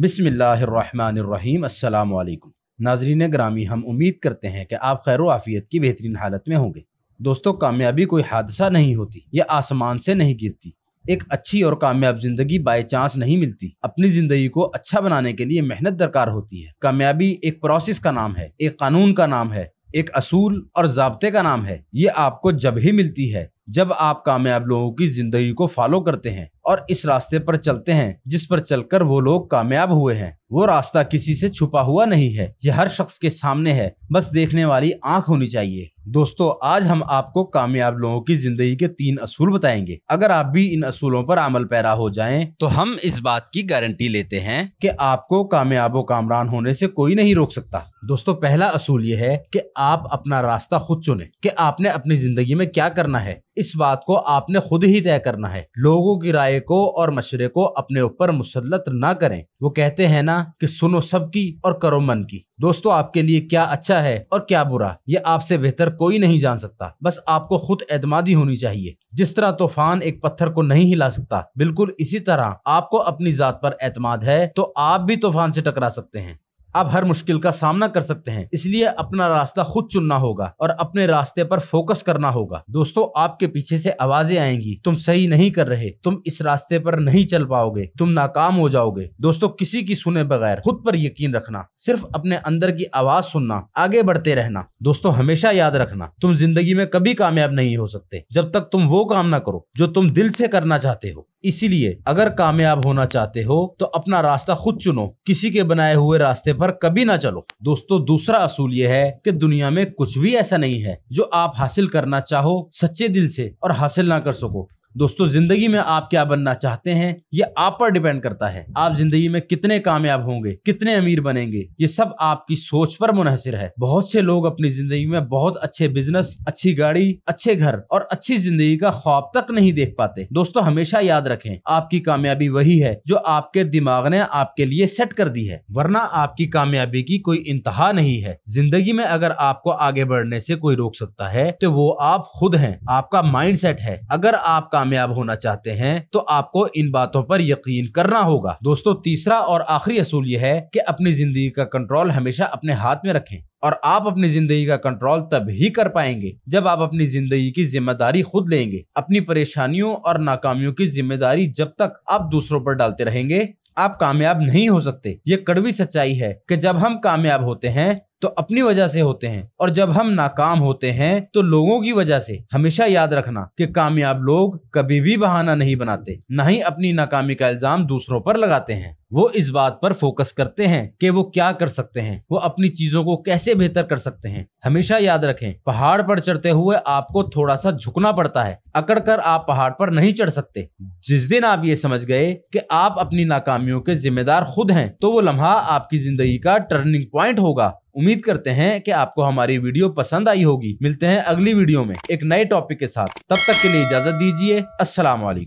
बिसमीम अल्लाम नाजरीन ग्रामी हम उम्मीद करते हैं कि आप खैर आफ़ियत की बेहतरीन हालत में होंगे दोस्तों कामयाबी कोई हादसा नहीं होती यह आसमान से नहीं गिरती एक अच्छी और कामयाब जिंदगी बाय चांस नहीं मिलती अपनी जिंदगी को अच्छा बनाने के लिए मेहनत दरकार होती है कामयाबी एक प्रोसेस का नाम है एक कानून का नाम है एक असूल और जबते का नाम है ये आपको जब ही मिलती है जब आप कामयाब लोगों की जिंदगी को फॉलो करते हैं और इस रास्ते पर चलते हैं जिस पर चलकर वो लोग कामयाब हुए हैं वो रास्ता किसी से छुपा हुआ नहीं है यह हर शख्स के सामने है बस देखने वाली आंख होनी चाहिए दोस्तों आज हम आपको कामयाब लोगों की जिंदगी के तीन असूल बताएंगे अगर आप भी इन असूलों पर अमल पैरा हो जाएं तो हम इस बात की गारंटी लेते हैं कि आपको कामयाब कामरान होने से कोई नहीं रोक सकता दोस्तों पहला असूल ये है कि आप अपना रास्ता खुद चुने कि आपने अपनी जिंदगी में क्या करना है इस बात को आपने खुद ही तय करना है लोगों की राय ज़राए को और मशरे को अपने ऊपर मुसलत ना करें वो कहते हैं ना कि सुनो सबकी और करो मन की दोस्तों आपके लिए क्या अच्छा है और क्या बुरा ये आपसे बेहतर कोई नहीं जान सकता बस आपको खुद एतमादी होनी चाहिए जिस तरह तूफान एक पत्थर को नहीं हिला सकता बिल्कुल इसी तरह आपको अपनी जात पर एतमाद है तो आप भी तूफान से टकरा सकते हैं आप हर मुश्किल का सामना कर सकते हैं इसलिए अपना रास्ता खुद चुनना होगा और अपने रास्ते पर फोकस करना होगा दोस्तों आपके पीछे से आवाजें आएंगी तुम सही नहीं कर रहे तुम इस रास्ते पर नहीं चल पाओगे तुम नाकाम हो जाओगे दोस्तों किसी की सुने बगैर खुद पर यकीन रखना सिर्फ अपने अंदर की आवाज सुनना आगे बढ़ते रहना दोस्तों हमेशा याद रखना तुम जिंदगी में कभी कामयाब नहीं हो सकते जब तक तुम वो काम ना करो जो तुम दिल से करना चाहते हो इसीलिए अगर कामयाब होना चाहते हो तो अपना रास्ता खुद चुनो किसी के बनाए हुए रास्ते पर कभी ना चलो दोस्तों दूसरा असूल ये है कि दुनिया में कुछ भी ऐसा नहीं है जो आप हासिल करना चाहो सच्चे दिल से और हासिल ना कर सको दोस्तों जिंदगी में आप क्या बनना चाहते हैं ये आप पर डिपेंड करता है आप जिंदगी में कितने कामयाब होंगे कितने अमीर बनेंगे ये सब आपकी सोच पर मुनहसर है बहुत से लोग अपनी जिंदगी में बहुत अच्छे बिजनेस अच्छी गाड़ी अच्छे घर और अच्छी जिंदगी का ख्वाब तक नहीं देख पाते दोस्तों हमेशा याद रखें आपकी कामयाबी वही है जो आपके दिमाग ने आपके लिए सेट कर दी है वरना आपकी कामयाबी की कोई इंतहा नहीं है जिंदगी में अगर आपको आगे बढ़ने से कोई रोक सकता है तो वो आप खुद है आपका माइंड है अगर आप कामयाब होना चाहते हैं तो आपको इन बातों पर यकीन करना होगा दोस्तों तीसरा और आखिरी असूल यह है कि अपनी जिंदगी का कंट्रोल हमेशा अपने हाथ में रखें और आप अपनी जिंदगी का कंट्रोल तब ही कर पाएंगे जब आप अपनी जिंदगी की जिम्मेदारी खुद लेंगे अपनी परेशानियों और नाकामियों की जिम्मेदारी जब तक आप दूसरों पर डालते रहेंगे आप कामयाब नहीं हो सकते ये कड़वी सच्चाई है कि जब हम कामयाब होते हैं तो अपनी वजह से होते हैं और जब हम नाकाम होते हैं तो लोगों की वजह से हमेशा याद रखना कि कामयाब लोग कभी भी बहाना नहीं बनाते न ही अपनी नाकामी का इल्जाम दूसरों पर लगाते हैं वो इस बात पर फोकस करते हैं कि वो क्या कर सकते हैं वो अपनी चीजों को कैसे बेहतर कर सकते हैं हमेशा याद रखें पहाड़ पर चढ़ते हुए आपको थोड़ा सा झुकना पड़ता है अकड़ कर आप पहाड़ पर नहीं चढ़ सकते जिस दिन आप ये समझ गए कि आप अपनी नाकामियों के जिम्मेदार खुद हैं तो वो लम्हा आपकी जिंदगी का टर्निंग प्वाइंट होगा उम्मीद करते हैं कि आपको हमारी वीडियो पसंद आई होगी मिलते हैं अगली वीडियो में एक नए टॉपिक के साथ तब तक के लिए इजाजत दीजिए असल